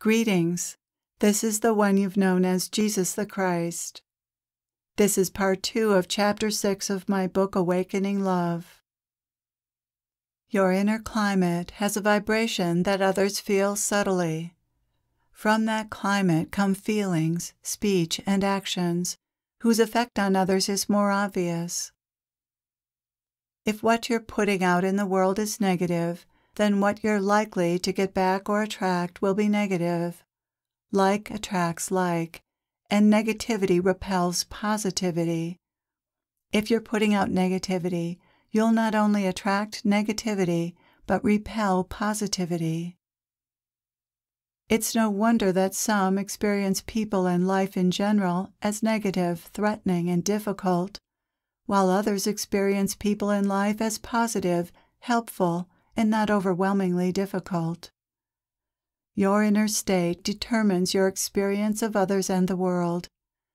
Greetings. This is the one you've known as Jesus the Christ. This is part two of chapter six of my book, Awakening Love. Your inner climate has a vibration that others feel subtly. From that climate come feelings, speech, and actions whose effect on others is more obvious. If what you're putting out in the world is negative, then what you're likely to get back or attract will be negative. Like attracts like, and negativity repels positivity. If you're putting out negativity, you'll not only attract negativity, but repel positivity. It's no wonder that some experience people and life in general as negative, threatening, and difficult, while others experience people and life as positive, helpful, and not overwhelmingly difficult. Your inner state determines your experience of others and the world,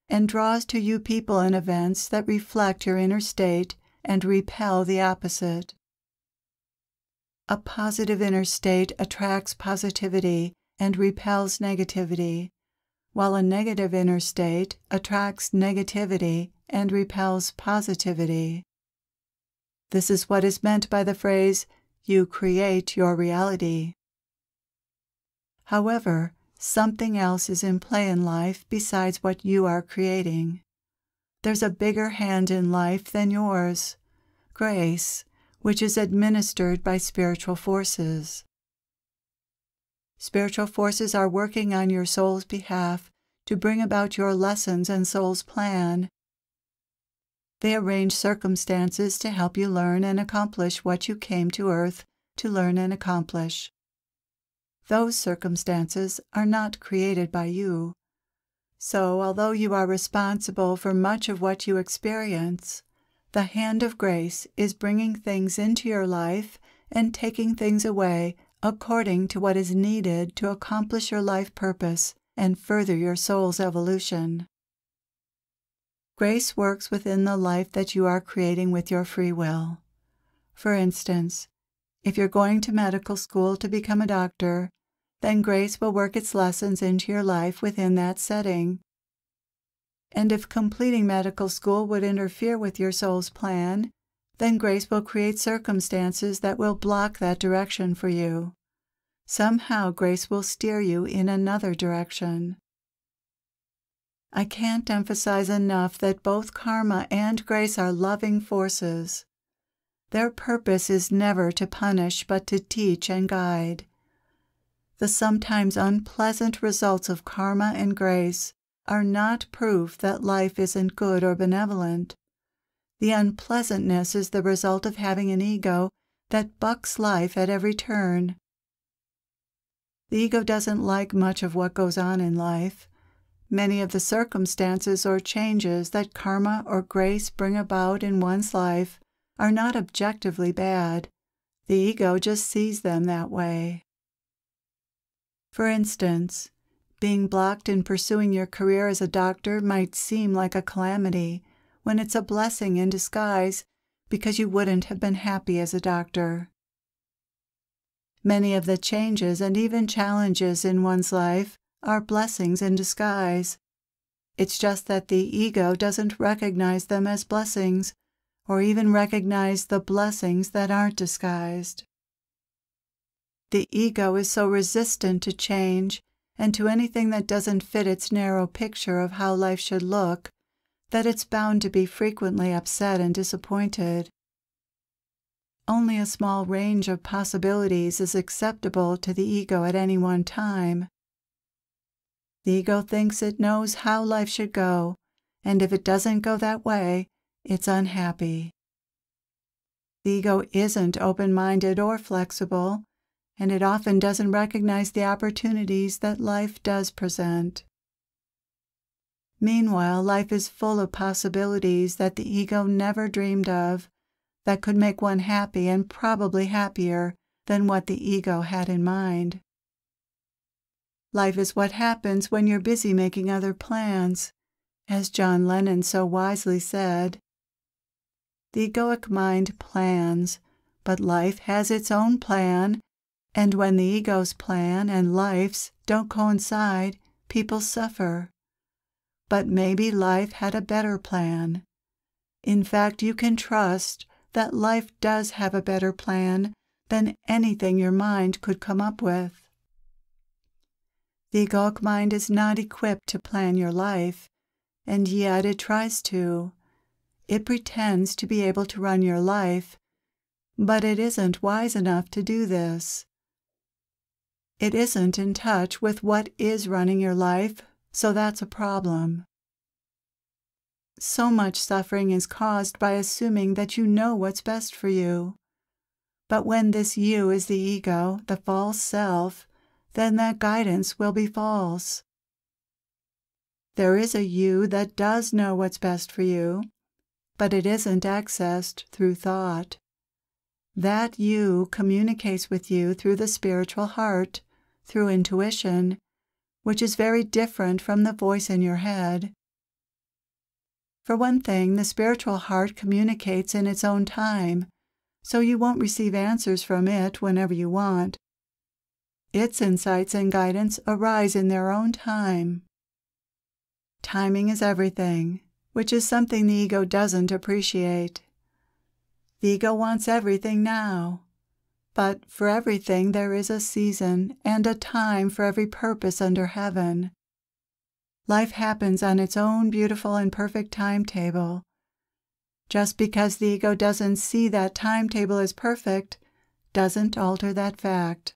and draws to you people and events that reflect your inner state and repel the opposite. A positive inner state attracts positivity and repels negativity, while a negative inner state attracts negativity and repels positivity. This is what is meant by the phrase you create your reality. However, something else is in play in life besides what you are creating. There's a bigger hand in life than yours grace, which is administered by spiritual forces. Spiritual forces are working on your soul's behalf to bring about your lessons and soul's plan they arrange circumstances to help you learn and accomplish what you came to earth to learn and accomplish. Those circumstances are not created by you. So, although you are responsible for much of what you experience, the hand of grace is bringing things into your life and taking things away according to what is needed to accomplish your life purpose and further your soul's evolution. Grace works within the life that you are creating with your free will. For instance, if you're going to medical school to become a doctor, then grace will work its lessons into your life within that setting. And if completing medical school would interfere with your soul's plan, then grace will create circumstances that will block that direction for you. Somehow grace will steer you in another direction. I can't emphasize enough that both karma and grace are loving forces. Their purpose is never to punish, but to teach and guide. The sometimes unpleasant results of karma and grace are not proof that life isn't good or benevolent. The unpleasantness is the result of having an ego that bucks life at every turn. The ego doesn't like much of what goes on in life. Many of the circumstances or changes that karma or grace bring about in one's life are not objectively bad. The ego just sees them that way. For instance, being blocked in pursuing your career as a doctor might seem like a calamity when it's a blessing in disguise because you wouldn't have been happy as a doctor. Many of the changes and even challenges in one's life are blessings in disguise. It's just that the ego doesn't recognize them as blessings, or even recognize the blessings that aren't disguised. The ego is so resistant to change and to anything that doesn't fit its narrow picture of how life should look that it's bound to be frequently upset and disappointed. Only a small range of possibilities is acceptable to the ego at any one time. The ego thinks it knows how life should go, and if it doesn't go that way, it's unhappy. The ego isn't open minded or flexible, and it often doesn't recognize the opportunities that life does present. Meanwhile, life is full of possibilities that the ego never dreamed of that could make one happy and probably happier than what the ego had in mind. Life is what happens when you're busy making other plans, as John Lennon so wisely said. The egoic mind plans, but life has its own plan, and when the ego's plan and life's don't coincide, people suffer. But maybe life had a better plan. In fact, you can trust that life does have a better plan than anything your mind could come up with. The Agog mind is not equipped to plan your life, and yet it tries to. It pretends to be able to run your life, but it isn't wise enough to do this. It isn't in touch with what is running your life, so that's a problem. So much suffering is caused by assuming that you know what's best for you. But when this you is the ego, the false self, then that guidance will be false. There is a you that does know what's best for you, but it isn't accessed through thought. That you communicates with you through the spiritual heart, through intuition, which is very different from the voice in your head. For one thing, the spiritual heart communicates in its own time, so you won't receive answers from it whenever you want. Its insights and guidance arise in their own time. Timing is everything, which is something the ego doesn't appreciate. The ego wants everything now. But for everything there is a season and a time for every purpose under heaven. Life happens on its own beautiful and perfect timetable. Just because the ego doesn't see that timetable as perfect doesn't alter that fact.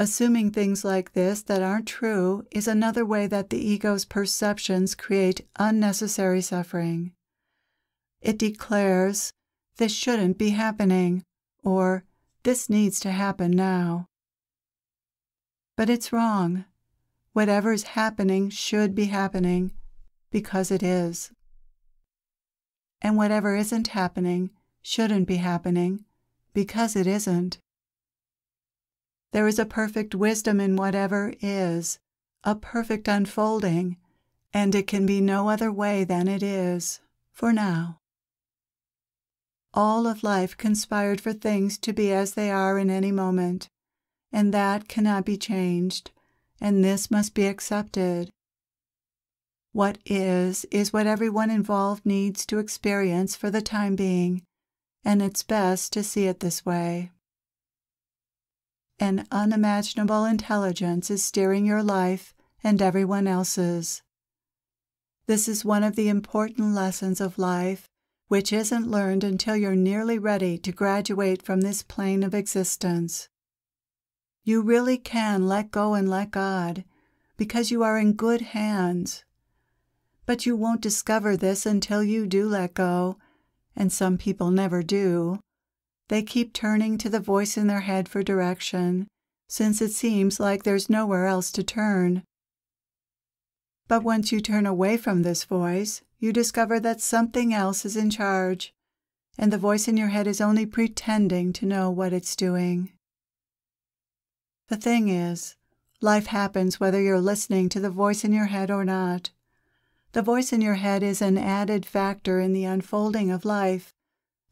Assuming things like this that aren't true is another way that the ego's perceptions create unnecessary suffering. It declares, This shouldn't be happening, or This needs to happen now. But it's wrong. Whatever's happening should be happening, because it is. And whatever isn't happening shouldn't be happening, because it isn't. There is a perfect wisdom in whatever is, a perfect unfolding, and it can be no other way than it is, for now. All of life conspired for things to be as they are in any moment, and that cannot be changed, and this must be accepted. What is, is what everyone involved needs to experience for the time being, and it's best to see it this way. An unimaginable intelligence is steering your life and everyone else's. This is one of the important lessons of life, which isn't learned until you're nearly ready to graduate from this plane of existence. You really can let go and let God, because you are in good hands. But you won't discover this until you do let go, and some people never do. They keep turning to the voice in their head for direction, since it seems like there's nowhere else to turn. But once you turn away from this voice, you discover that something else is in charge, and the voice in your head is only pretending to know what it's doing. The thing is, life happens whether you're listening to the voice in your head or not. The voice in your head is an added factor in the unfolding of life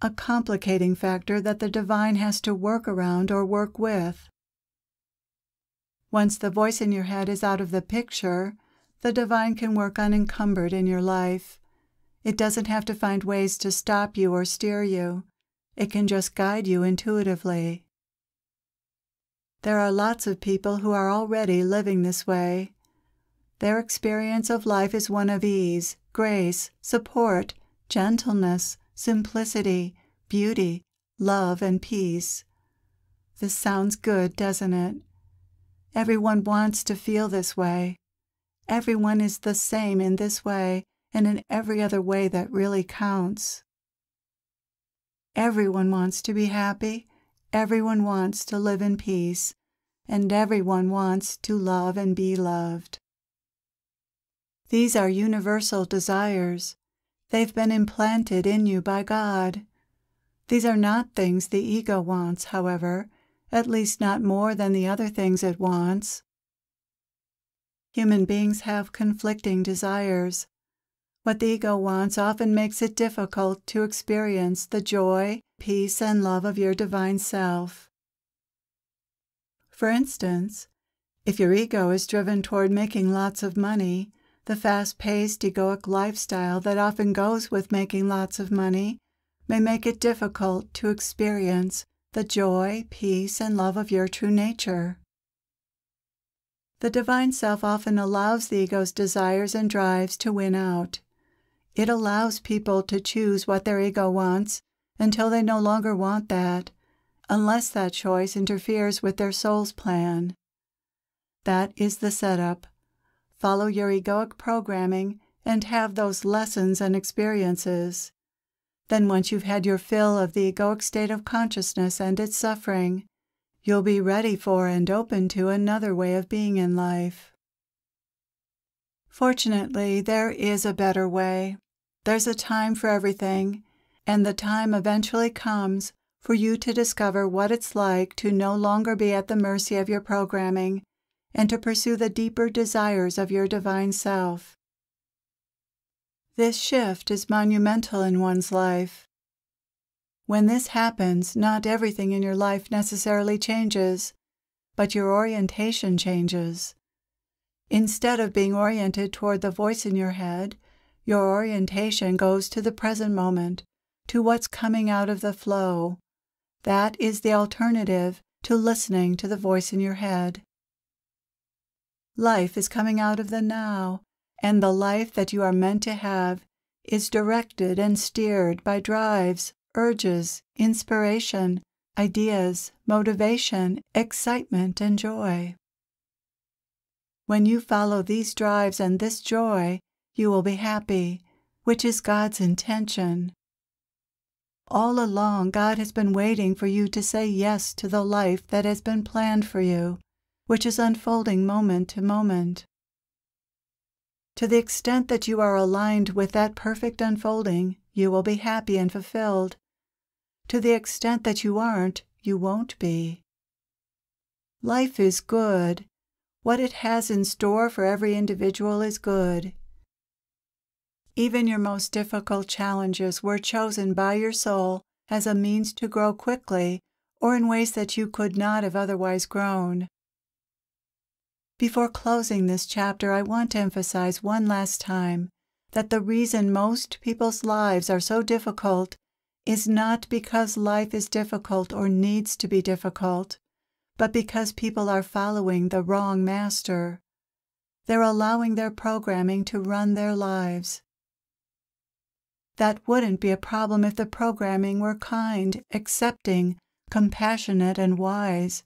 a complicating factor that the divine has to work around or work with. Once the voice in your head is out of the picture, the divine can work unencumbered in your life. It doesn't have to find ways to stop you or steer you. It can just guide you intuitively. There are lots of people who are already living this way. Their experience of life is one of ease, grace, support, gentleness, simplicity, beauty, love, and peace. This sounds good, doesn't it? Everyone wants to feel this way. Everyone is the same in this way and in every other way that really counts. Everyone wants to be happy, everyone wants to live in peace, and everyone wants to love and be loved. These are universal desires, They've been implanted in you by God. These are not things the ego wants, however, at least not more than the other things it wants. Human beings have conflicting desires. What the ego wants often makes it difficult to experience the joy, peace, and love of your divine self. For instance, if your ego is driven toward making lots of money, the fast paced, egoic lifestyle that often goes with making lots of money may make it difficult to experience the joy, peace, and love of your true nature. The divine self often allows the ego's desires and drives to win out. It allows people to choose what their ego wants until they no longer want that, unless that choice interferes with their soul's plan. That is the setup follow your egoic programming, and have those lessons and experiences. Then, once you've had your fill of the egoic state of consciousness and its suffering, you'll be ready for and open to another way of being in life. Fortunately, there is a better way. There's a time for everything, and the time eventually comes for you to discover what it's like to no longer be at the mercy of your programming and to pursue the deeper desires of your divine self. This shift is monumental in one's life. When this happens, not everything in your life necessarily changes, but your orientation changes. Instead of being oriented toward the voice in your head, your orientation goes to the present moment, to what's coming out of the flow. That is the alternative to listening to the voice in your head. Life is coming out of the now, and the life that you are meant to have is directed and steered by drives, urges, inspiration, ideas, motivation, excitement, and joy. When you follow these drives and this joy, you will be happy, which is God's intention. All along, God has been waiting for you to say yes to the life that has been planned for you which is unfolding moment to moment. To the extent that you are aligned with that perfect unfolding, you will be happy and fulfilled. To the extent that you aren't, you won't be. Life is good. What it has in store for every individual is good. Even your most difficult challenges were chosen by your soul as a means to grow quickly or in ways that you could not have otherwise grown. Before closing this chapter, I want to emphasize one last time that the reason most people's lives are so difficult is not because life is difficult or needs to be difficult, but because people are following the wrong master. They're allowing their programming to run their lives. That wouldn't be a problem if the programming were kind, accepting, compassionate, and wise.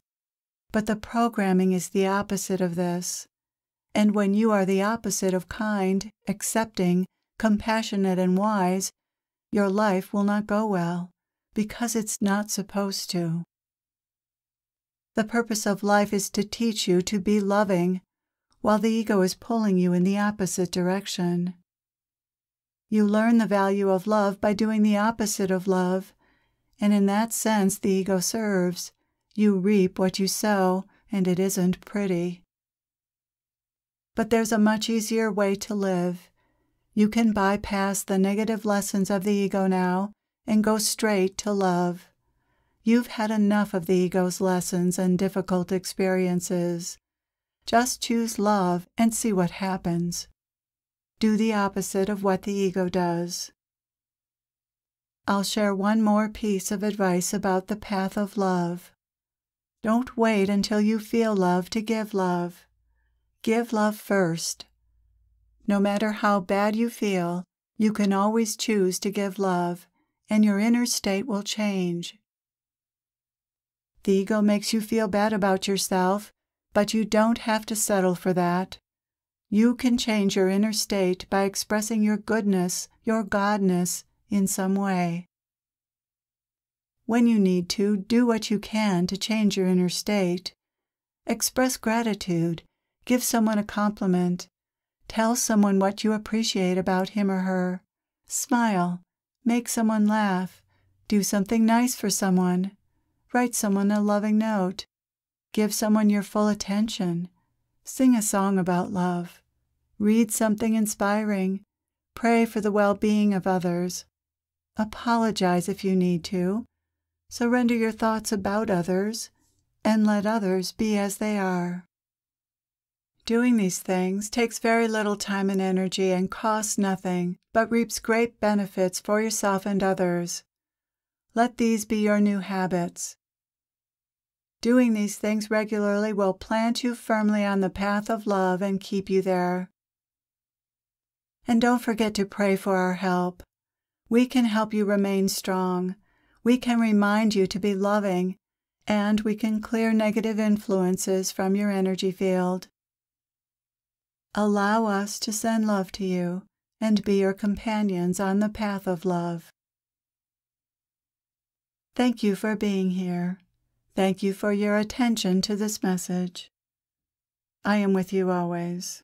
But the programming is the opposite of this. And when you are the opposite of kind, accepting, compassionate, and wise, your life will not go well, because it's not supposed to. The purpose of life is to teach you to be loving, while the ego is pulling you in the opposite direction. You learn the value of love by doing the opposite of love, and in that sense the ego serves, you reap what you sow, and it isn't pretty. But there's a much easier way to live. You can bypass the negative lessons of the ego now and go straight to love. You've had enough of the ego's lessons and difficult experiences. Just choose love and see what happens. Do the opposite of what the ego does. I'll share one more piece of advice about the path of love. Don't wait until you feel love to give love. Give love first. No matter how bad you feel, you can always choose to give love, and your inner state will change. The ego makes you feel bad about yourself, but you don't have to settle for that. You can change your inner state by expressing your goodness, your godness, in some way. When you need to, do what you can to change your inner state. Express gratitude. Give someone a compliment. Tell someone what you appreciate about him or her. Smile. Make someone laugh. Do something nice for someone. Write someone a loving note. Give someone your full attention. Sing a song about love. Read something inspiring. Pray for the well being of others. Apologize if you need to. Surrender your thoughts about others and let others be as they are. Doing these things takes very little time and energy and costs nothing, but reaps great benefits for yourself and others. Let these be your new habits. Doing these things regularly will plant you firmly on the path of love and keep you there. And don't forget to pray for our help. We can help you remain strong we can remind you to be loving, and we can clear negative influences from your energy field. Allow us to send love to you and be your companions on the path of love. Thank you for being here. Thank you for your attention to this message. I am with you always.